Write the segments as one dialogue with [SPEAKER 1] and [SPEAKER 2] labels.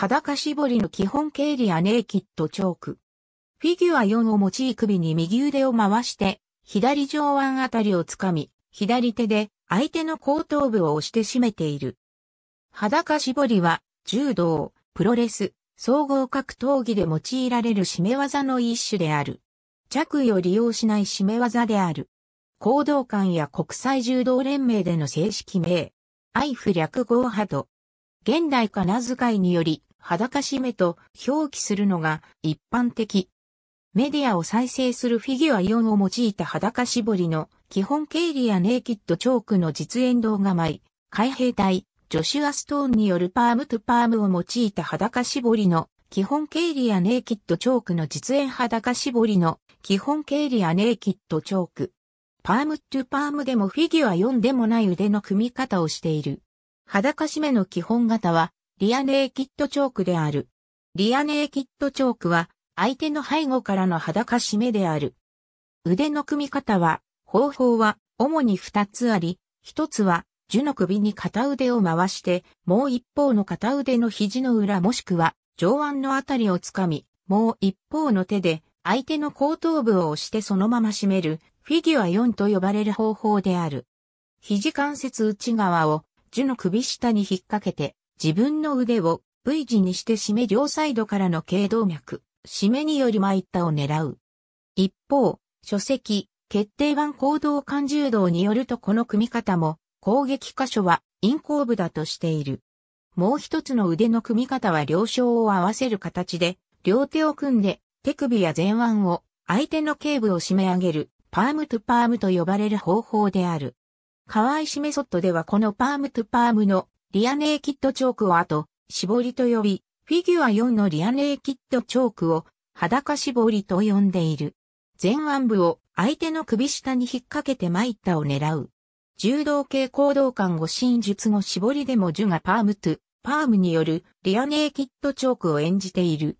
[SPEAKER 1] 裸絞りの基本経理やネイキッドチョーク。フィギュア4を用い首に右腕を回して、左上腕あたりをつかみ、左手で相手の後頭部を押して締めている。裸絞りは、柔道、プロレス、総合格闘技で用いられる締め技の一種である。着衣を利用しない締め技である。行動館や国際柔道連盟での正式名。アイフ略語派と現代金名遣いにより、裸しめと表記するのが一般的。メディアを再生するフィギュア4を用いた裸絞りの基本経理やネイキッドチョークの実演動画枚、海兵隊、ジョシュア・ストーンによるパームトゥパームを用いた裸絞りの基本経理やネイキッドチョークの実演裸絞りの基本経理やネイキッドチョーク。パームトゥパームでもフィギュア4でもない腕の組み方をしている。裸締めの基本型はリアネーキッドチョークである。リアネーキッドチョークは、相手の背後からの裸締めである。腕の組み方は、方法は、主に二つあり、一つは、樹の首に片腕を回して、もう一方の片腕の肘の裏もしくは、上腕のあたりをつかみ、もう一方の手で、相手の後頭部を押してそのまま締める、フィギュア4と呼ばれる方法である。肘関節内側を、樹の首下に引っ掛けて、自分の腕を V 字にして締め両サイドからの頸動脈、締めにより参ったを狙う。一方、書籍、決定版行動感柔道によるとこの組み方も、攻撃箇所は陰行部だとしている。もう一つの腕の組み方は両掌を合わせる形で、両手を組んで手首や前腕を相手の頸部を締め上げる、パームトゥパームと呼ばれる方法である。河合締めソットではこのパームトゥパームのリアネーキッドチョークを後、絞りと呼び、フィギュア4のリアネーキッドチョークを裸絞りと呼んでいる。前腕部を相手の首下に引っ掛けて参ったを狙う。柔道系行動感護真術後絞りでもジュがパームトゥ、パームによるリアネーキッドチョークを演じている。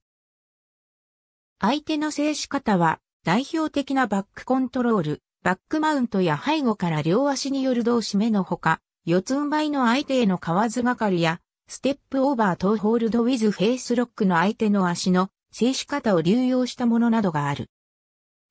[SPEAKER 1] 相手の制し方は代表的なバックコントロール、バックマウントや背後から両足による動詞目のほか、四つん這いの相手へのわずがかりや、ステップオーバーとホールドウィズフェイスロックの相手の足の静止型を流用したものなどがある。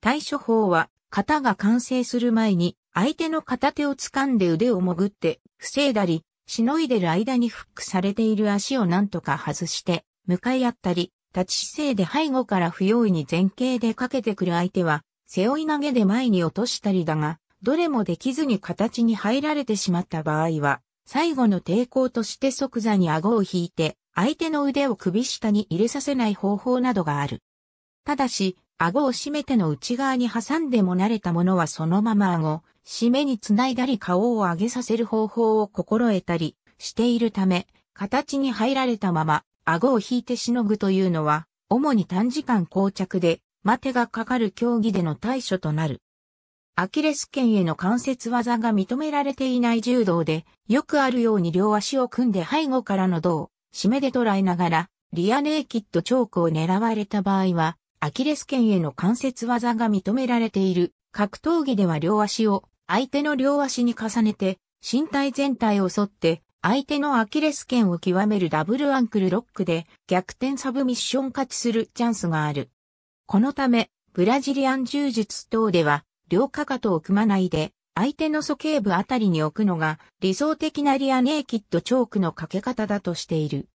[SPEAKER 1] 対処法は、型が完成する前に、相手の片手を掴んで腕を潜って、防いだり、しのいでる間にフックされている足をなんとか外して、向かい合ったり、立ち姿勢で背後から不用意に前傾でかけてくる相手は、背負い投げで前に落としたりだが、どれもできずに形に入られてしまった場合は、最後の抵抗として即座に顎を引いて、相手の腕を首下に入れさせない方法などがある。ただし、顎を締めての内側に挟んでも慣れたものはそのまま顎、締めにつないだり顔を上げさせる方法を心得たりしているため、形に入られたまま、顎を引いてしのぐというのは、主に短時間膠着で、待てがかかる競技での対処となる。アキレス腱への関節技が認められていない柔道で、よくあるように両足を組んで背後からの胴、締めで捉えながら、リアネーキッドチョークを狙われた場合は、アキレス腱への関節技が認められている。格闘技では両足を相手の両足に重ねて、身体全体を沿って、相手のアキレス腱を極めるダブルアンクルロックで逆転サブミッション勝ちするチャンスがある。このため、ブラジリアン柔術等では、両かかとを組まないで、相手の鼠径部あたりに置くのが理想的なリアネイキッドチョークのかけ方だとしている。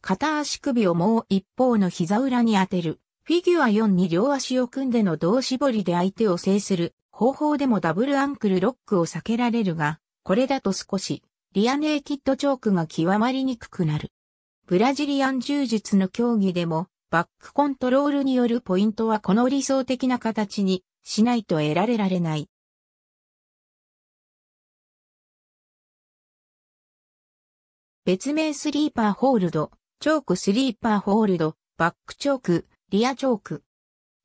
[SPEAKER 1] 片足首をもう一方の膝裏に当てる。フィギュア4に両足を組んでの胴絞りで相手を制する方法でもダブルアンクルロックを避けられるが、これだと少しリアネイキッドチョークが極まりにくくなる。ブラジリアン柔術の競技でもバックコントロールによるポイントはこの理想的な形にしないと得られられない。別名スリーパーホールド、チョークスリーパーホールド、バックチョーク、リアチョーク。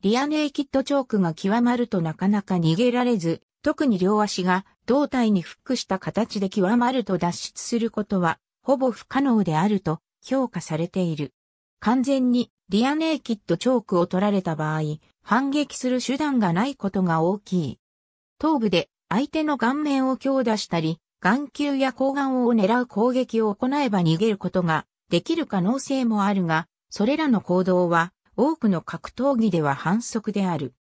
[SPEAKER 1] リアネイキッドチョークが極まるとなかなか逃げられず、特に両足が胴体にフックした形で極まると脱出することは、ほぼ不可能であると評価されている。完全にリアネイキッドチョークを取られた場合、反撃する手段がないことが大きい。頭部で相手の顔面を強打したり、眼球や睾丸を狙う攻撃を行えば逃げることができる可能性もあるが、それらの行動は多くの格闘技では反則である。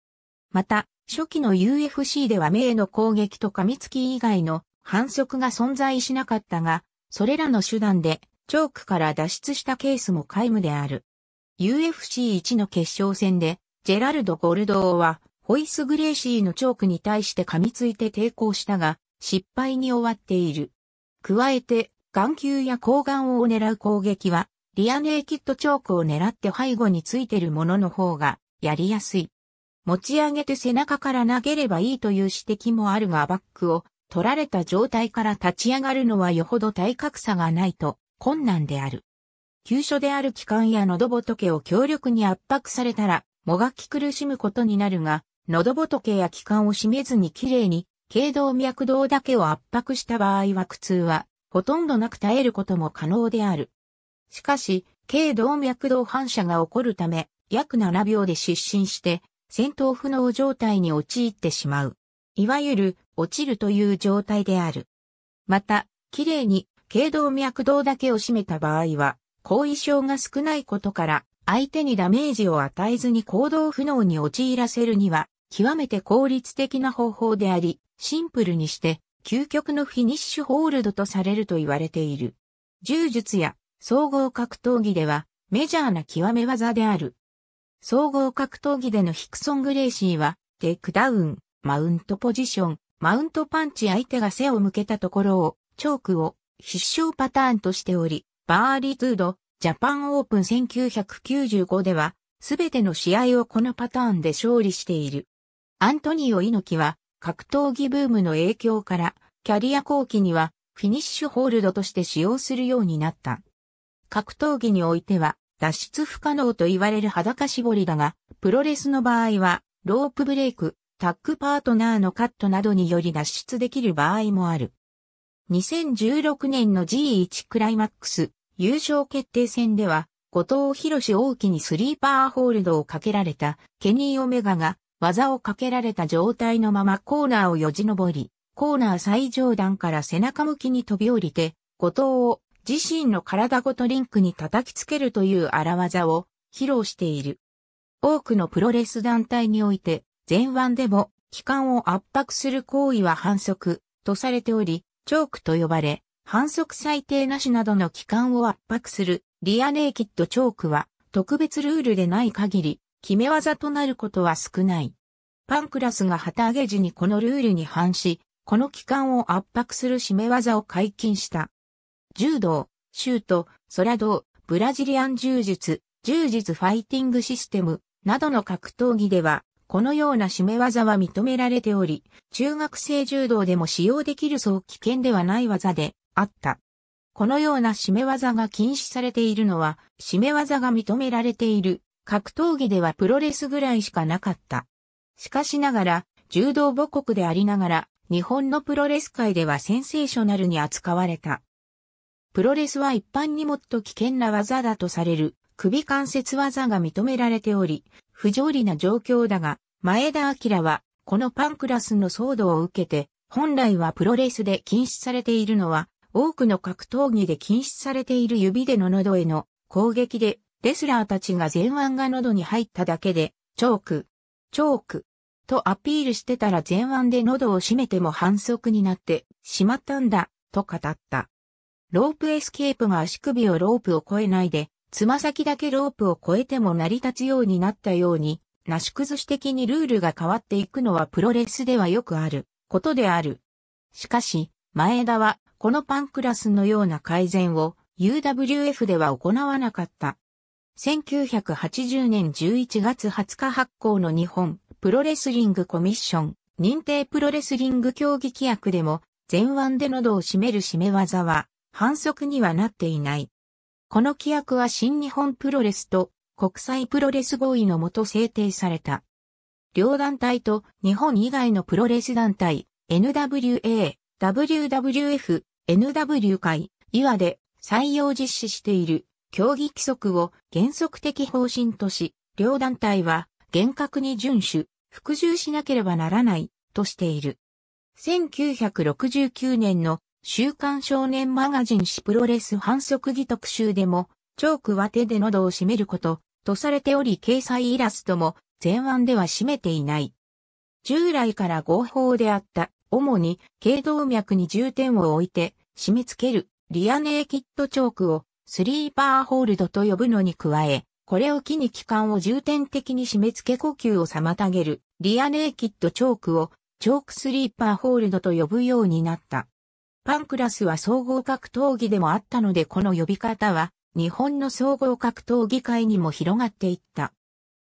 [SPEAKER 1] また、初期の UFC では目への攻撃と噛みつき以外の反則が存在しなかったが、それらの手段でチョークから脱出したケースも皆無である。UFC1 の決勝戦でジェラルド・ゴルドーは、ホイス・グレーシーのチョークに対して噛みついて抵抗したが、失敗に終わっている。加えて、眼球や睾丸を狙う攻撃は、リアネーキッドチョークを狙って背後についてるものの方が、やりやすい。持ち上げて背中から投げればいいという指摘もあるがバックを取られた状態から立ち上がるのはよほど体格差がないと困難である。急所である機関や喉仏を強力に圧迫されたらもがき苦しむことになるが、喉仏や気管を締めずにきれいに、頸動脈動だけを圧迫した場合は苦痛は、ほとんどなく耐えることも可能である。しかし、軽動脈動反射が起こるため、約7秒で失神して、戦闘不能状態に陥ってしまう。いわゆる、落ちるという状態である。また、きれいに、軽動脈動だけを締めた場合は、後遺症が少ないことから、相手にダメージを与えずに行動不能に陥らせるには、極めて効率的な方法であり、シンプルにして、究極のフィニッシュホールドとされると言われている。柔術や総合格闘技では、メジャーな極め技である。総合格闘技でのヒクソン・グレーシーは、テイクダウン、マウントポジション、マウントパンチ相手が背を向けたところを、チョークを必勝パターンとしており、バーリツード、ジャパンオープン1995では、すべての試合をこのパターンで勝利している。アントニオ猪木は、格闘技ブームの影響から、キャリア後期には、フィニッシュホールドとして使用するようになった。格闘技においては、脱出不可能と言われる裸絞りだが、プロレスの場合は、ロープブレイク、タッグパートナーのカットなどにより脱出できる場合もある。2016年の G1 クライマックス優勝決定戦では、後藤博士大きにスリーパーホールドをかけられたケニー・オメガが技をかけられた状態のままコーナーをよじ登り、コーナー最上段から背中向きに飛び降りて、後藤を自身の体ごとリンクに叩きつけるという荒技を披露している。多くのプロレス団体において、前腕でも、機関を圧迫する行為は反則とされており、チョークと呼ばれ、反則最低なしなどの期間を圧迫するリアネイキッドチョークは特別ルールでない限り決め技となることは少ない。パンクラスが旗揚げ時にこのルールに反し、この期間を圧迫する締め技を解禁した。柔道、シュート、ソラ道、ブラジリアン柔術、柔術ファイティングシステムなどの格闘技では、このような締め技は認められており、中学生柔道でも使用できるそう危険ではない技で、あった。このような締め技が禁止されているのは、締め技が認められている格闘技ではプロレスぐらいしかなかった。しかしながら、柔道母国でありながら、日本のプロレス界ではセンセーショナルに扱われた。プロレスは一般にもっと危険な技だとされる首関節技が認められており、不条理な状況だが、前田明は、このパンクラスの騒動を受けて、本来はプロレスで禁止されているのは、多くの格闘技で禁止されている指での喉への攻撃で、レスラーたちが前腕が喉に入っただけで、チョーク、チョーク、とアピールしてたら前腕で喉を閉めても反則になってしまったんだ、と語った。ロープエスケープが足首をロープを越えないで、つま先だけロープを越えても成り立つようになったように、なし崩し的にルールが変わっていくのはプロレスではよくあることである。しかし、前田はこのパンクラスのような改善を UWF では行わなかった。1980年11月20日発行の日本プロレスリングコミッション認定プロレスリング競技規約でも前腕で喉を締める締め技は反則にはなっていない。この規約は新日本プロレスと国際プロレス合意のもと制定された。両団体と日本以外のプロレス団体、NWA、WWF、NW 会、岩で採用実施している競技規則を原則的方針とし、両団体は厳格に遵守、服従しなければならないとしている。1969年の週刊少年マガジン誌プロレス反則義特集でも、チョークは手で喉を締めること、とされており掲載イラストも前腕では締めていない。従来から合法であった主に頸動脈に重点を置いて締め付けるリアネーキッドチョークをスリーパーホールドと呼ぶのに加え、これを機に気管を重点的に締め付け呼吸を妨げるリアネーキッドチョークをチョークスリーパーホールドと呼ぶようになった。パンクラスは総合格闘技でもあったのでこの呼び方は日本の総合格闘技界にも広がっていった。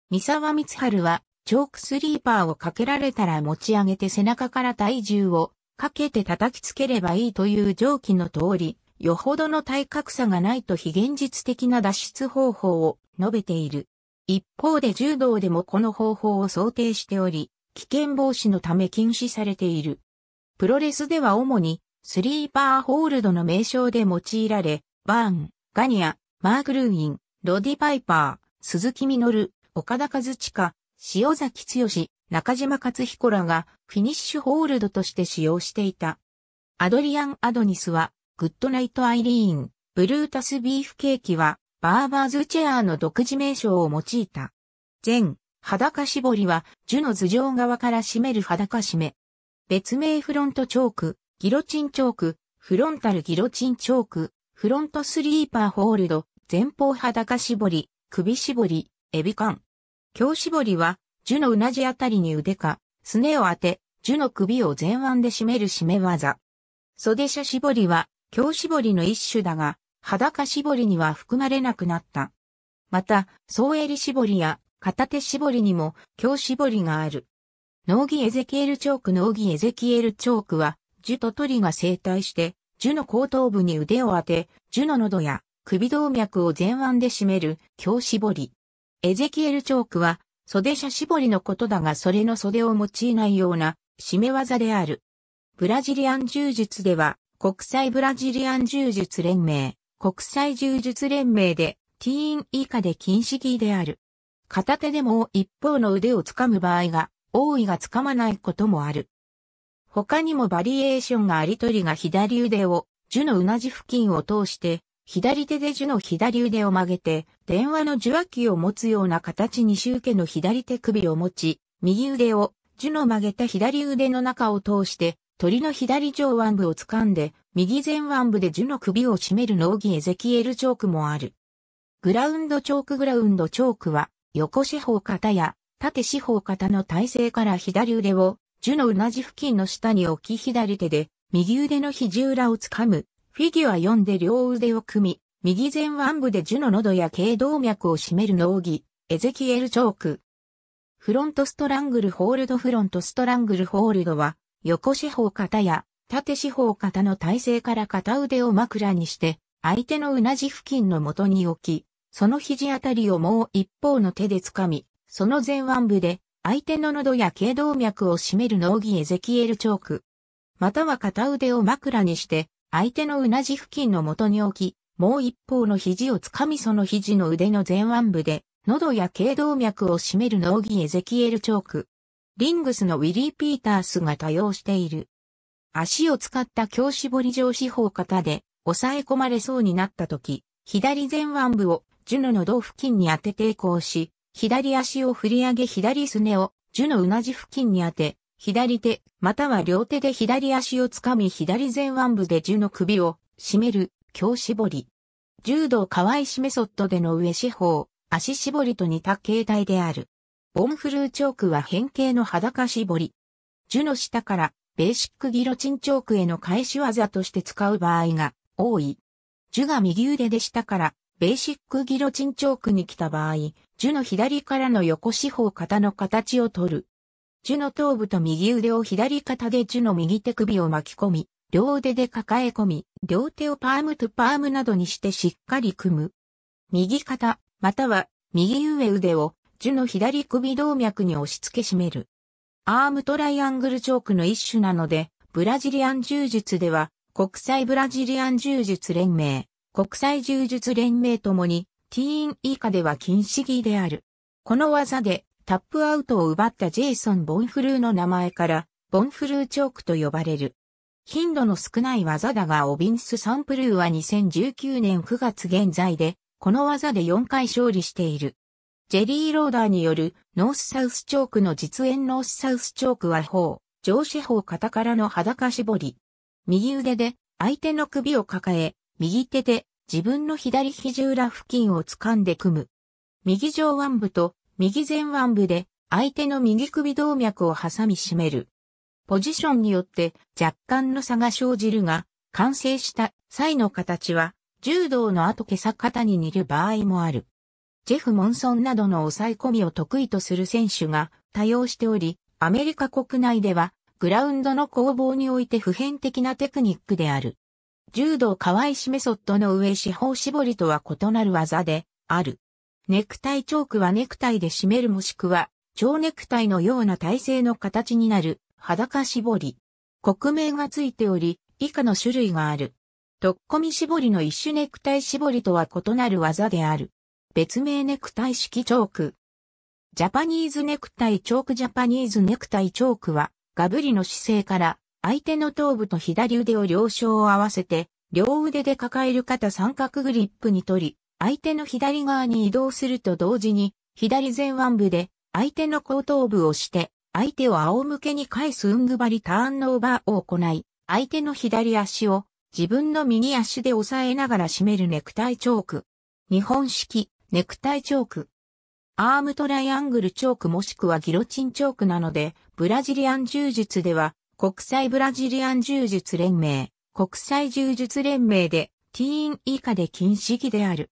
[SPEAKER 1] 三沢光春はチョークスリーパーをかけられたら持ち上げて背中から体重をかけて叩きつければいいという上記の通り、よほどの体格差がないと非現実的な脱出方法を述べている。一方で柔道でもこの方法を想定しており、危険防止のため禁止されている。プロレスでは主にスリーパーホールドの名称で用いられ、バーン、ガニア、マークルーイン、ロディパイパー、鈴木みのる、岡田和親、塩崎剛、中島勝彦らがフィニッシュホールドとして使用していた。アドリアン・アドニスは、グッドナイト・アイリーン、ブルータス・ビーフケーキは、バーバーズ・チェアーの独自名称を用いた。前、裸絞りは、樹の頭上側から締める裸締め。別名フロントチョーク、ギロチンチョーク、フロンタルギロチンチョーク、フロントスリーパーホールド、前方裸絞り、首絞り、エビカン。胸絞りは、樹のうなじあたりに腕か、すねを当て、樹の首を前腕で締める締め技。袖車絞りは、胸絞りの一種だが、裸絞りには含まれなくなった。また、総襟絞りや片手絞りにも胸絞りがある。農儀エゼキエルチョーク農儀エゼキエルチョークは、樹と鳥が生体して、樹の後頭部に腕を当て、樹の喉や首動脈を前腕で締める胸絞り。エゼキエルチョークは、袖者絞りのことだがそれの袖を用いないような、締め技である。ブラジリアン柔術では、国際ブラジリアン柔術連盟、国際柔術連盟で、ティーン以下で禁止キである。片手でも一方の腕を掴む場合が、多いが掴まないこともある。他にもバリエーションがありとりが左腕を、樹のうなじ付近を通して、左手で樹の左腕を曲げて、電話の受話器を持つような形に周家の左手首を持ち、右腕を樹の曲げた左腕の中を通して、鳥の左上腕部を掴んで、右前腕部で樹の首を締める脳技エゼキエルチョークもある。グラウンドチョークグラウンドチョークは、横四方型や縦四方型の体勢から左腕を、樹の同じ付近の下に置き左手で、右腕の肘裏を掴む、フィギュア4で両腕を組み、右前腕部で樹の喉や頸動脈を締める脳技、エゼキエルチョーク。フロントストラングルホールドフロントストラングルホールドは、横四方肩や縦四方肩の体勢から片腕を枕にして、相手のうなじ付近の元に置き、その肘あたりをもう一方の手で掴み、その前腕部で、相手の喉や頸動脈を締める脳技エゼキエルチョーク。または片腕を枕にして、相手のうなじ付近の元に置き、もう一方の肘をつかみその肘の腕の前腕部で、喉や頸動脈を締める脳儀エゼキエルチョーク。リングスのウィリー・ピータースが多用している。足を使った強絞り上四方型で、抑え込まれそうになった時、左前腕部をジュノの胴付近に当て抵抗し、左足を振り上げ左すねをジュノうなじ付近に当て、左手、または両手で左足をつかみ左前腕部で銃の首を締める、強絞り。柔道河合しメソッドでの上四方、足絞りと似た形態である。ボンフルーチョークは変形の裸絞り。樹の下からベーシックギロチンチョークへの返し技として使う場合が多い。樹が右腕で下からベーシックギロチンチョークに来た場合、樹の左からの横四方型の形を取る。ジュの頭部と右腕を左肩でジュの右手首を巻き込み、両腕で抱え込み、両手をパームとパームなどにしてしっかり組む。右肩、または右上腕をジュの左首動脈に押し付け締める。アームトライアングルチョークの一種なので、ブラジリアン柔術では、国際ブラジリアン柔術連盟、国際柔術連盟ともに、ティーン以下では禁止儀である。この技で、タップアウトを奪ったジェイソン・ボンフルーの名前から、ボンフルーチョークと呼ばれる。頻度の少ない技だがオビンス・サンプルーは2019年9月現在で、この技で4回勝利している。ジェリー・ローダーによるノース・サウス・チョークの実演ノース・サウス・チョークは法、上司法肩からの裸絞り。右腕で相手の首を抱え、右手で自分の左肘裏付近を掴んで組む。右上腕部と右前腕部で相手の右首動脈を挟み締める。ポジションによって若干の差が生じるが、完成した際の形は柔道の後毛さ肩に似る場合もある。ジェフ・モンソンなどの抑え込みを得意とする選手が多用しており、アメリカ国内ではグラウンドの攻防において普遍的なテクニックである。柔道河合しメソッドの上四方絞りとは異なる技である。ネクタイチョークはネクタイで締めるもしくは、蝶ネクタイのような体勢の形になる裸絞り。国名がついており、以下の種類がある。とっこみ絞りの一種ネクタイ絞りとは異なる技である。別名ネクタイ式チョーク。ジャパニーズネクタイチョークジャパニーズネクタイチョークは、ガブリの姿勢から、相手の頭部と左腕を両手を合わせて、両腕で抱える肩三角グリップに取り、相手の左側に移動すると同時に、左前腕部で相手の後頭部をして、相手を仰向けに返すうんぐばりターンオーバーを行い、相手の左足を自分の右足で押さえながら締めるネクタイチョーク。日本式ネクタイチョーク。アームトライアングルチョークもしくはギロチンチョークなので、ブラジリアン柔術では国際ブラジリアン柔術連盟、国際柔術連盟でティーン以下で禁止義である。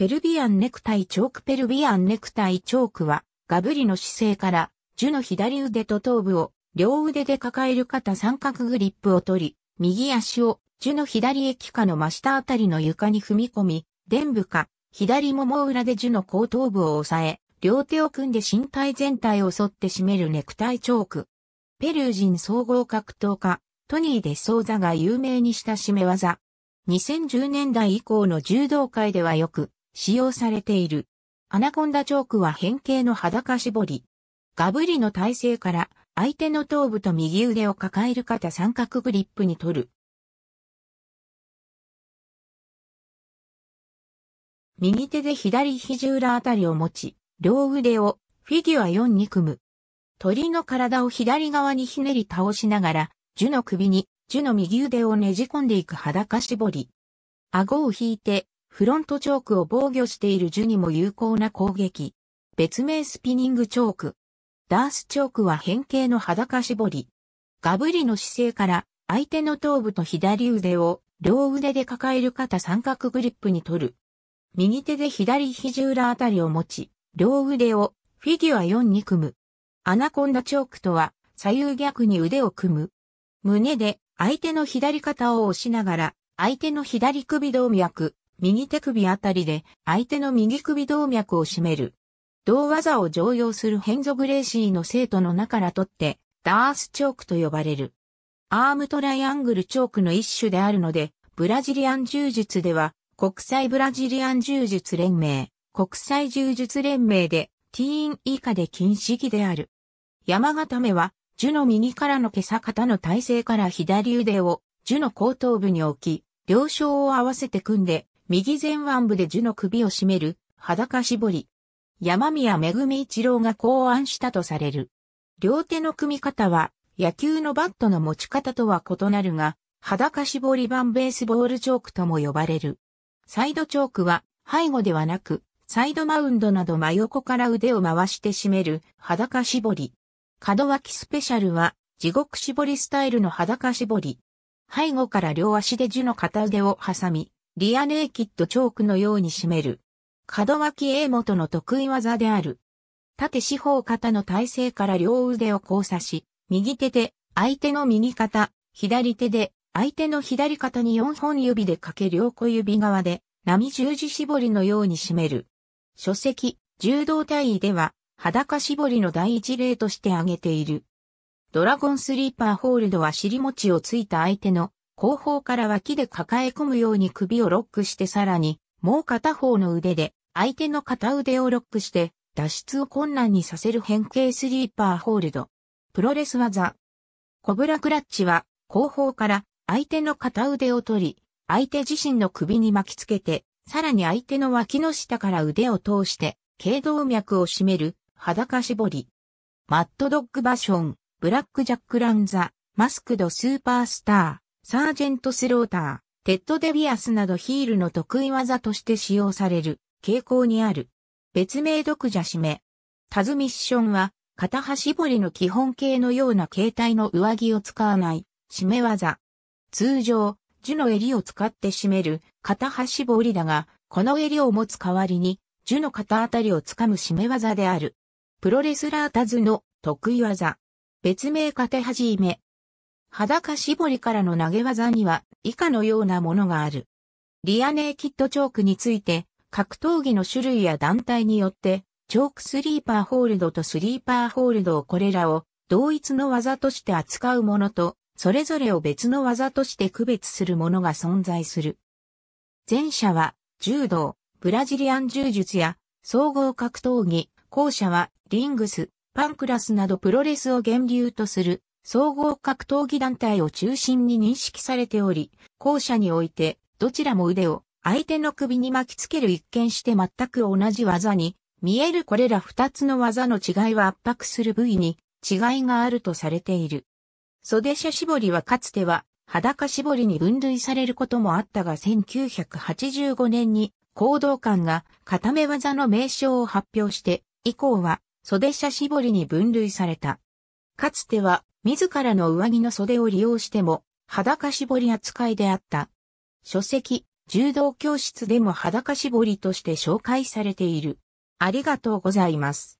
[SPEAKER 1] ペルビアンネクタイチョークペルビアンネクタイチョークは、ガブリの姿勢から、樹の左腕と頭部を、両腕で抱える肩三角グリップを取り、右足を、樹の左液下の真下あたりの床に踏み込み、伝部下、左もも裏で樹の後頭部を押さえ、両手を組んで身体全体を沿って締めるネクタイチョーク。ペルー人総合格闘家、トニー・デ・ソーザが有名にした締め技。2010年代以降の柔道界ではよく、使用されている。アナコンダチョークは変形の裸絞り。ガブリの体勢から相手の頭部と右腕を抱える肩三角グリップに取る。右手で左肘裏あたりを持ち、両腕をフィギュア4に組む。鳥の体を左側にひねり倒しながら、樹の首に樹の右腕をねじ込んでいく裸絞り。顎を引いてフロントチョークを防御している樹にも有効な攻撃。別名スピニングチョーク。ダースチョークは変形の裸絞り。ガブリの姿勢から相手の頭部と左腕を両腕で抱える肩三角グリップに取る。右手で左肘裏あたりを持ち、両腕をフィギュア4に組む。アナコンダチョークとは左右逆に腕を組む。胸で相手の左肩を押しながら相手の左首動脈、右手首あたりで相手の右首動脈を締める。同技を常用するヘンゾ・グレーシーの生徒の中から取って、ダースチョークと呼ばれる。アームトライアングルチョークの一種であるので、ブラジリアン柔術では、国際ブラジリアン柔術連盟、国際柔術連盟で、ティーン以下で禁止儀である。山形目は、樹の右からの毛さ方の体勢から左腕を、樹の後頭部に置き、両掌を合わせて組んで、右前腕部で樹の首を絞める、裸絞り。山宮めぐみ一郎が考案したとされる。両手の組み方は、野球のバットの持ち方とは異なるが、裸絞り版ベースボールチョークとも呼ばれる。サイドチョークは、背後ではなく、サイドマウンドなど真横から腕を回して締める、裸絞り。角脇スペシャルは、地獄絞りスタイルの裸絞り。背後から両足で樹の片腕を挟み、リアネーキッドチョークのように締める。門脇英元の得意技である。縦四方型の体勢から両腕を交差し、右手で相手の右肩、左手で相手の左肩に4本指でかけ両小指側で波十字絞りのように締める。書籍、柔道体位では裸絞りの第一例として挙げている。ドラゴンスリーパーホールドは尻餅をついた相手の後方から脇で抱え込むように首をロックしてさらに、もう片方の腕で相手の片腕をロックして脱出を困難にさせる変形スリーパーホールド。プロレス技。コブラクラッチは後方から相手の片腕を取り、相手自身の首に巻きつけて、さらに相手の脇の下から腕を通して、頸動脈を締める裸絞り。マッドドッグバション、ブラックジャックランザ、マスクドスーパースター。サージェントスローター、テッドデビアスなどヒールの得意技として使用される傾向にある。別名独者締め。タズミッションは、片端彫りの基本形のような形態の上着を使わない締め技。通常、樹の襟を使って締める片端彫りだが、この襟を持つ代わりに、樹の肩あたりをつかむ締め技である。プロレスラータズの得意技。別名片端締め。裸絞りからの投げ技には以下のようなものがある。リアネーキッドチョークについて、格闘技の種類や団体によって、チョークスリーパーホールドとスリーパーホールドをこれらを同一の技として扱うものと、それぞれを別の技として区別するものが存在する。前者は、柔道、ブラジリアン柔術や、総合格闘技、後者は、リングス、パンクラスなどプロレスを源流とする総合格闘技団体を中心に認識されており、後者において、どちらも腕を相手の首に巻きつける一見して全く同じ技に、見えるこれら二つの技の違いは圧迫する部位に違いがあるとされている。袖車絞りはかつては裸絞りに分類されることもあったが1985年に行動官が固め技の名称を発表して以降は袖車絞りに分類された。かつては自らの上着の袖を利用しても、裸絞り扱いであった。書籍、柔道教室でも裸絞りとして紹介されている。ありがとうございます。